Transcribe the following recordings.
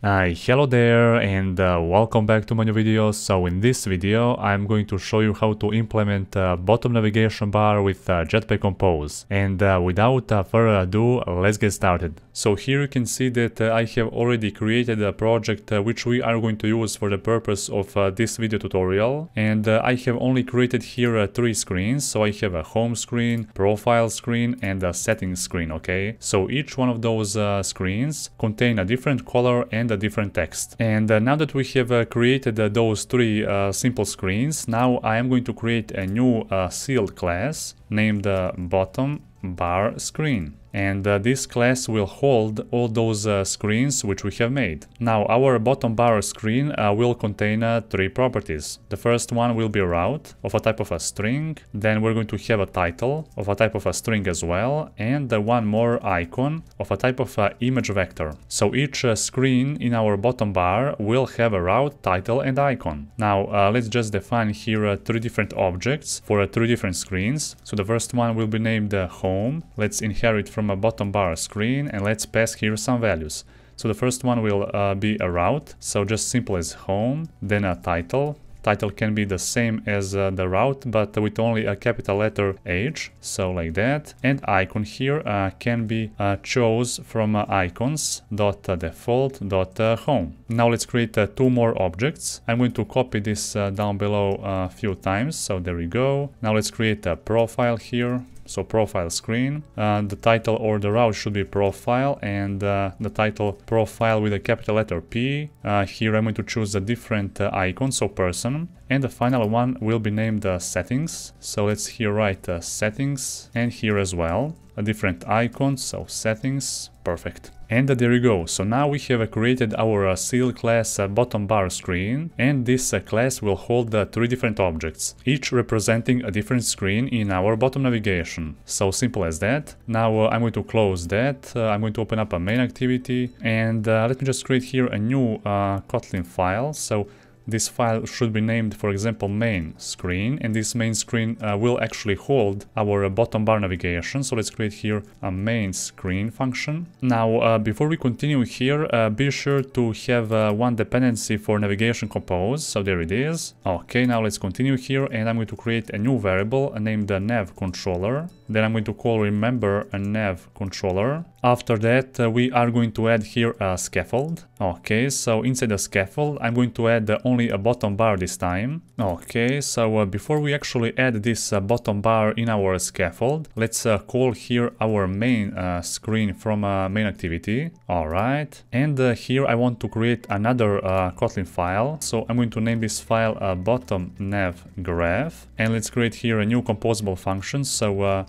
Hi, hello there and uh, welcome back to my new video. So in this video I'm going to show you how to implement a uh, bottom navigation bar with uh, Jetpack Compose. And uh, without uh, further ado, let's get started. So here you can see that uh, I have already created a project uh, which we are going to use for the purpose of uh, this video tutorial. And I have only created here three screens. So I have a home screen, profile screen and a settings screen, okay? So each one of those screens contain a different color and a different text. And now that we have created those three simple screens, now I am going to create a new sealed class named bottom bar screen and uh, this class will hold all those uh, screens which we have made. Now our bottom bar screen uh, will contain uh, three properties. The first one will be route of a type of a string, then we're going to have a title of a type of a string as well and uh, one more icon of a type of a uh, image vector. So each screen in our bottom bar will have a route, title and icon. Now let's just define here three different objects for three different screens. So the first one will be named home. Let's inherit from a bottom bar screen and let's pass here some values. So the first one will uh, be a route, so just simple as home, then a title. Title can be the same as uh, the route, but with only a capital letter H, so like that. And icon here uh, can be uh, chose from uh, icons.default.home. Uh, uh, now let's create two more objects. I'm going to copy this down below a few times, so there we go. Now let's create a profile here so profile screen, uh, the title or the route should be profile and uh, the title profile with a capital letter P. Uh, here I'm going to choose a different uh, icon, so person. And the final one will be named uh, settings. So let's here write uh, settings and here as well. A different icon, so settings, perfect. And uh, there you go, so now we have uh, created our uh, seal class uh, bottom bar screen and this uh, class will hold uh, three different objects, each representing a different screen in our bottom navigation. So simple as that. Now I'm going to close that, I'm going to open up a main activity and let me just create here a new Kotlin file. So this file should be named, for example, main screen, and this main screen uh, will actually hold our uh, bottom bar navigation. So let's create here a main screen function. Now, uh, before we continue here, uh, be sure to have uh, one dependency for navigation compose. So there it is. Okay, now let's continue here, and I'm going to create a new variable named nav controller. Then I'm going to call remember a nav controller. After that, uh, we are going to add here a scaffold. Okay, so inside the scaffold, I'm going to add the only only a bottom bar this time. Okay, so uh, before we actually add this uh, bottom bar in our scaffold, let's uh, call here our main uh, screen from uh, main activity. Alright, and uh, here I want to create another Kotlin file. So I'm going to name this file bottom nav graph. And let's create here a new composable function. So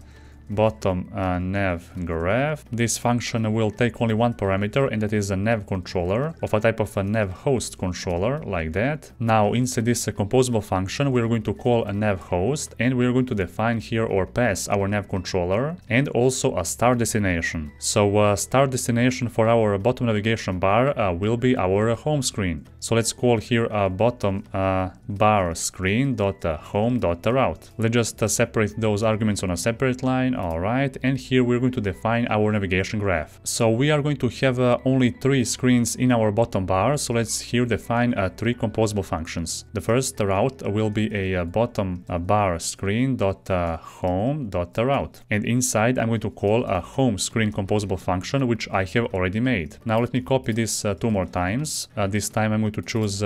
bottom uh, nav graph. This function will take only one parameter and that is a nav controller of a type of a nav host controller like that. Now inside this uh, composable function we're going to call a nav host and we're going to define here or pass our nav controller and also a star destination. So uh, star destination for our bottom navigation bar uh, will be our home screen. So let's call here a bottom uh, bar screen dot uh, home dot route. Let's just uh, separate those arguments on a separate line all right. And here we're going to define our navigation graph. So we are going to have uh, only three screens in our bottom bar. So let's here define uh, three composable functions. The first route will be a uh, bottom uh, bar screen dot uh, home dot route. And inside I'm going to call a home screen composable function, which I have already made. Now let me copy this two more times. this time I'm going to choose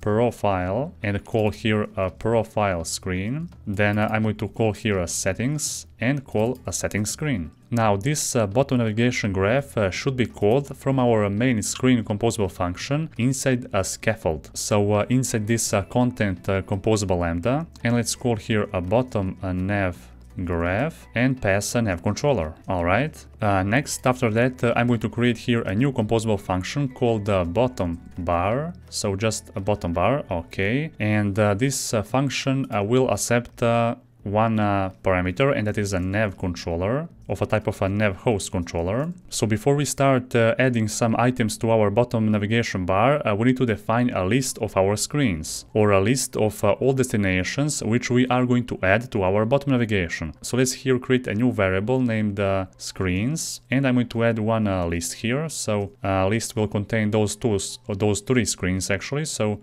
profile and call here a profile screen. Then uh, I'm going to call here a settings and call a settings screen. Now this uh, bottom navigation graph uh, should be called from our main screen composable function inside a scaffold. So uh, inside this uh, content uh, composable lambda and let's call here a bottom nav graph and pass a nav controller. Alright. Uh, next, after that, uh, I'm going to create here a new composable function called uh, bottom bar. So just a bottom bar, okay. And uh, this uh, function uh, will accept one uh, parameter and that is a nav controller of a type of a nav host controller. So before we start uh, adding some items to our bottom navigation bar, uh, we need to define a list of our screens or a list of uh, all destinations which we are going to add to our bottom navigation. So let's here create a new variable named uh, screens and I'm going to add one uh, list here. So list will contain those two, those three screens actually. So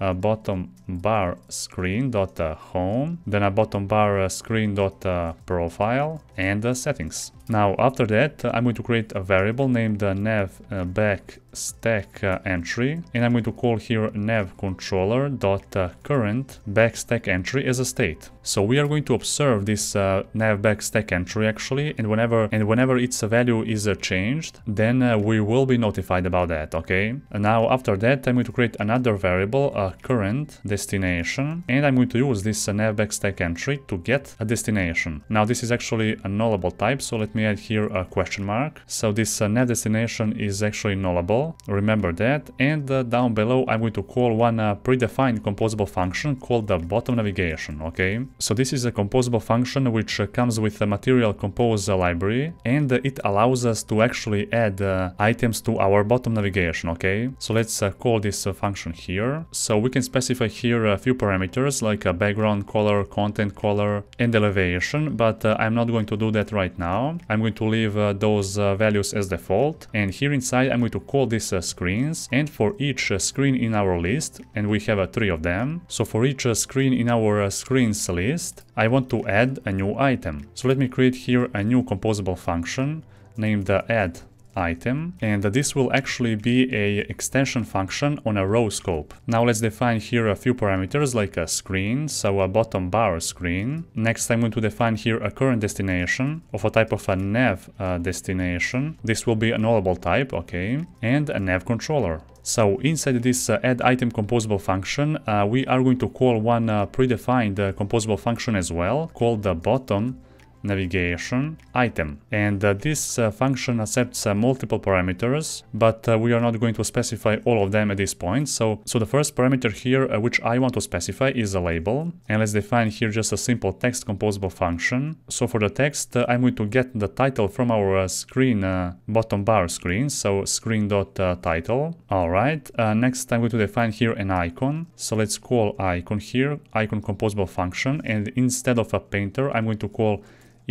a bottom bar screen dot uh, home, then a bottom bar uh, screen dot uh, profile and settings. Now after that I'm going to create a variable named nav back stack entry and I'm going to call here nav controller dot current back stack entry as a state. So we are going to observe this nav back stack entry actually and whenever and whenever its value is changed then we will be notified about that okay. now after that I'm going to create another variable current destination and I'm going to use this uh, navback stack entry to get a destination. Now this is actually a nullable type, so let me add here a question mark. So this uh, nav destination is actually nullable, remember that. And uh, down below I'm going to call one uh, predefined composable function called the bottom navigation, okay? So this is a composable function which uh, comes with the material compose uh, library and it allows us to actually add items to our bottom navigation, okay? So let's call this function here. So we can specify here a few parameters like a background color, content color and elevation, but uh, I'm not going to do that right now. I'm going to leave uh, those uh, values as default and here inside I'm going to call this uh, screens and for each uh, screen in our list, and we have uh, three of them, so for each screen in our screens list, I want to add a new item. So let me create here a new composable function named add item and this will actually be a extension function on a row scope. Now let's define here a few parameters like a screen, so a bottom bar screen. Next I'm going to define here a current destination of a type of a nav uh, destination. This will be a nullable type, okay, and a nav controller. So inside this uh, add item composable function, uh, we are going to call one uh, predefined uh, composable function as well, called the bottom, navigation item and uh, this uh, function accepts uh, multiple parameters but uh, we are not going to specify all of them at this point so so the first parameter here uh, which I want to specify is a label and let's define here just a simple text composable function so for the text uh, I'm going to get the title from our screen bottom bar screen so screen dot title all right next I'm going to define here an icon so let's call icon here icon composable function and instead of a painter I'm going to call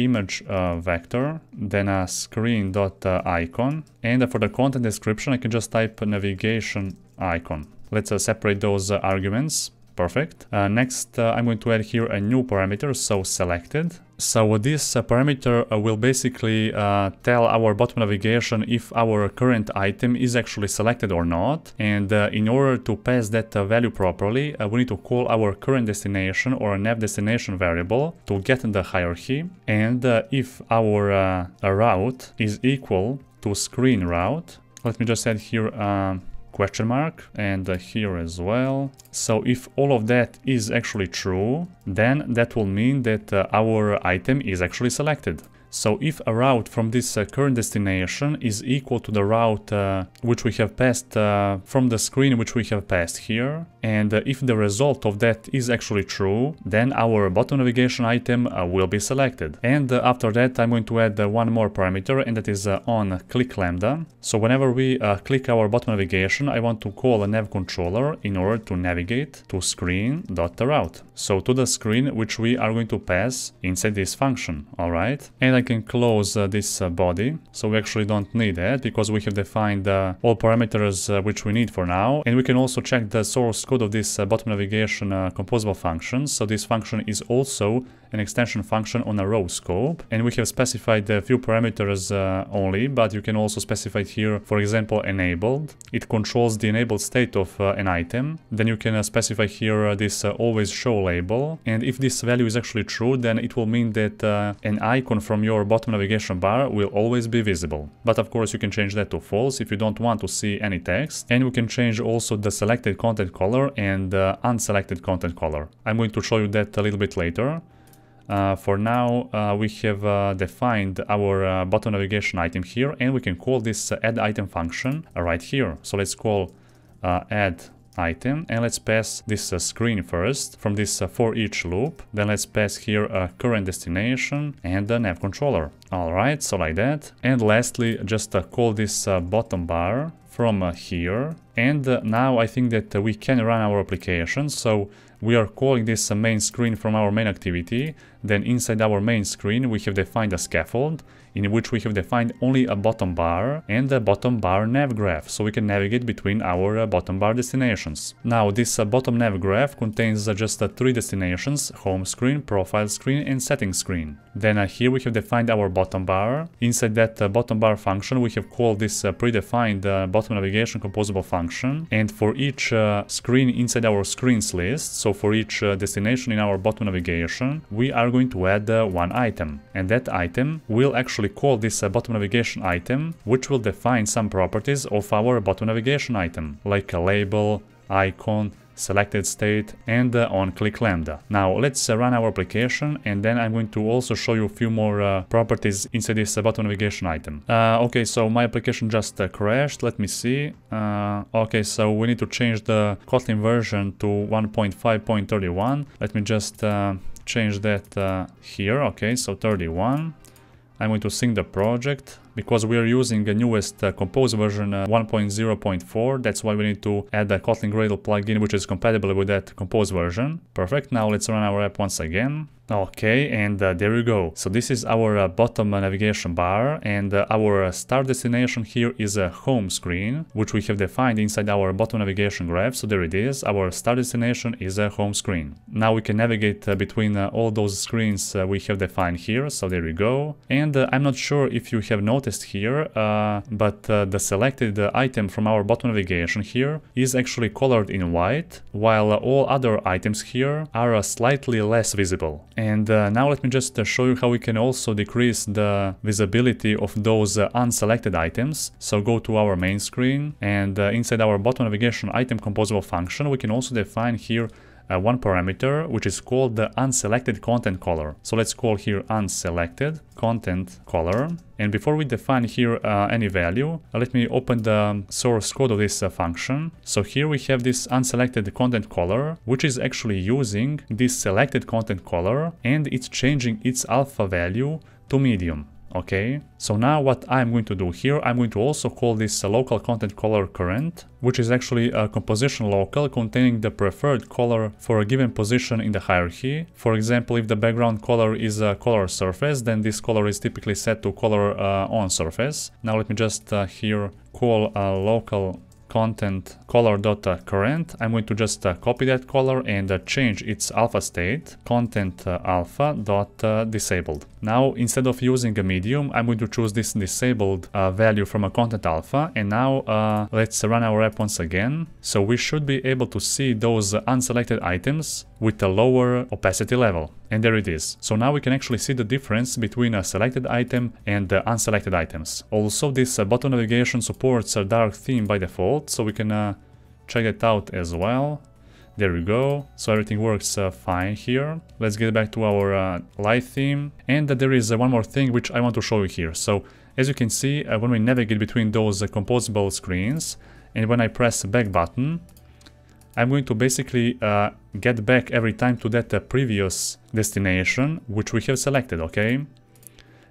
image uh, vector, then a screen dot uh, icon, and for the content description I can just type navigation icon. Let's uh, separate those uh, arguments perfect. Uh, next, uh, I'm going to add here a new parameter, so selected. So this uh, parameter uh, will basically uh, tell our bottom navigation if our current item is actually selected or not. And uh, in order to pass that value properly, we need to call our current destination or nav destination variable to get the hierarchy. And if our route is equal to screen route, let me just add here question mark and uh, here as well. So if all of that is actually true, then that will mean that uh, our item is actually selected. So if a route from this uh, current destination is equal to the route uh, which we have passed uh, from the screen which we have passed here, and uh, if the result of that is actually true, then our bottom navigation item will be selected. And after that I'm going to add one more parameter and that is on click lambda. So whenever we click our bottom navigation, I want to call a nav controller in order to navigate to screen.route. So to the screen which we are going to pass inside this function, alright? And I can close uh, this uh, body, so we actually don't need that because we have defined uh, all parameters uh, which we need for now. And we can also check the source code of this uh, bottom navigation uh, composable function. So this function is also an extension function on a row scope. And we have specified a few parameters only, but you can also specify here, for example, enabled. It controls controls the enabled state of uh, an item. Then you can uh, specify here uh, this always show label. And if this value is actually true, then it will mean that an icon from your bottom navigation bar will always be visible. But of course you can change that to false if you don't want to see any text. And we can change also the selected content color and unselected content color. I'm going to show you that a little bit later. Uh, for now, uh, we have uh, defined our uh, button navigation item here, and we can call this uh, add item function right here. So let's call uh, add item, and let's pass this screen first from this for each loop. Then let's pass here a current destination and the nav controller. All right, so like that. And lastly, just call this bottom bar from here. And now I think that we can run our application. So we are calling this main screen from our main activity then inside our main screen we have defined a scaffold in which we have defined only a bottom bar and a bottom bar nav graph, so we can navigate between our uh, bottom bar destinations. Now this uh, bottom nav graph contains uh, just three destinations, home screen, profile screen and settings screen. Then here we have defined our bottom bar. Inside that bottom bar function we have called this predefined bottom navigation composable function and for each screen inside our screens list, so for each destination in our bottom navigation, we are are going to add uh, one item. And that item will actually call this uh, bottom navigation item, which will define some properties of our bottom navigation item, like a label, icon, selected state and uh, on click lambda. Now let's uh, run our application and then I'm going to also show you a few more uh, properties inside this uh, bottom navigation item. okay, so my application just crashed. Let me see. okay, so we need to change the Kotlin version to 1.5.31. Let me just change that uh, here, okay, so 31. I'm going to sync the project because we are using the newest uh, Compose version uh, 1.0.4. That's why we need to add the Kotlin Gradle plugin, which is compatible with that Compose version. Perfect. Now let's run our app once again. Okay, and uh, there you go. So this is our uh, bottom navigation bar and uh, our start destination here is a home screen, which we have defined inside our bottom navigation graph. So there it is, our start destination is a home screen. Now we can navigate uh, between uh, all those screens we have defined here. So there we go. And I'm not sure if you have noticed here, but the selected item from our bottom navigation here is actually colored in white, while all other items here are slightly less visible. And uh, now let me just uh, show you how we can also decrease the visibility of those uh, unselected items. So go to our main screen and uh, inside our bottom navigation item composable function, we can also define here uh, one parameter, which is called the unselected content color. So let's call here unselected content color. And before we define here uh, any value, uh, let me open the source code of this uh, function. So here we have this unselected content color, which is actually using this selected content color and it's changing its alpha value to medium okay? So now what I'm going to do here, I'm going to also call this local content color current, which is actually a composition local containing the preferred color for a given position in the hierarchy. For example, if the background color is a color surface, then this color is typically set to color uh, on surface. Now let me just uh, here call a local content color dot uh, current i'm going to just uh, copy that color and uh, change its alpha state content alpha dot disabled now instead of using a medium i'm going to choose this disabled value from a content alpha and now let's run our app once again so we should be able to see those unselected items with a lower opacity level. And there it is. So now we can actually see the difference between a selected item and the unselected items. Also this uh, bottom navigation supports a dark theme by default, so we can uh, check that out as well. There we go, so everything works uh, fine here. Let's get back to our uh, light theme. And uh, there is uh, one more thing which I want to show you here. So as you can see, uh, when we navigate between those composable screens, and when I press the back button, I'm going to basically uh, get back every time to that uh, previous destination which we have selected, okay?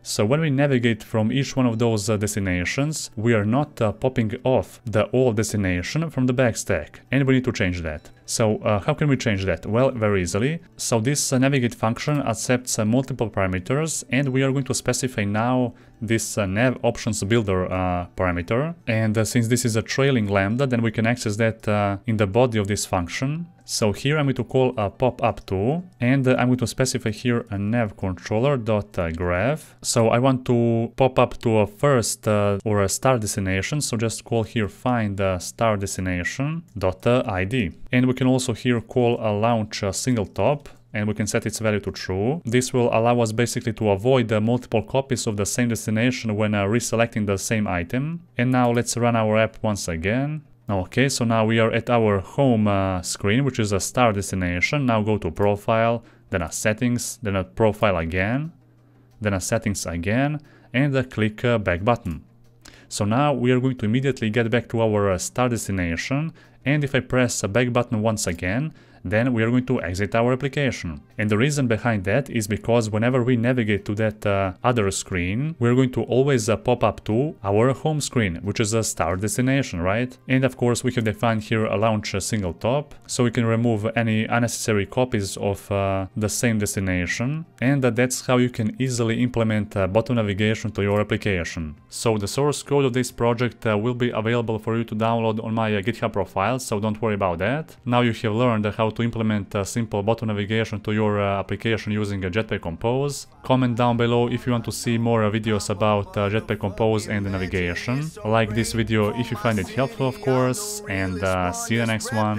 So when we navigate from each one of those uh, destinations, we are not uh, popping off the old destination from the back stack, and we need to change that. So uh, how can we change that? Well, very easily. So this uh, navigate function accepts multiple parameters, and we are going to specify now this uh, nav options builder uh, parameter. And uh, since this is a trailing lambda, then we can access that uh, in the body of this function. So here I'm going to call a pop-up to, and uh, I'm going to specify here a nav controller dot uh, graph. So I want to pop up to a first or a star destination. So just call here find star destination dot id. And we can also here call a launch single top and we can set its value to true. This will allow us basically to avoid the multiple copies of the same destination when uh, reselecting the same item. And now let's run our app once again. Okay, so now we are at our home uh, screen, which is a star destination. Now go to profile, then a settings, then a profile again, then a settings again, and a click uh, back button. So now we are going to immediately get back to our uh, star destination and if I press the back button once again, then we are going to exit our application. And the reason behind that is because whenever we navigate to that uh, other screen, we're going to always uh, pop up to our home screen, which is a start destination, right? And of course, we have defined here a launch single top, so we can remove any unnecessary copies of uh, the same destination. And uh, that's how you can easily implement uh, bottom navigation to your application. So the source code of this project uh, will be available for you to download on my GitHub profile, so don't worry about that. Now you have learned how how to implement a simple bottom navigation to your uh, application using Jetpack Compose. Comment down below if you want to see more uh, videos about uh, Jetpack Compose and navigation. Like this video if you find it helpful of course and uh, see you the next one.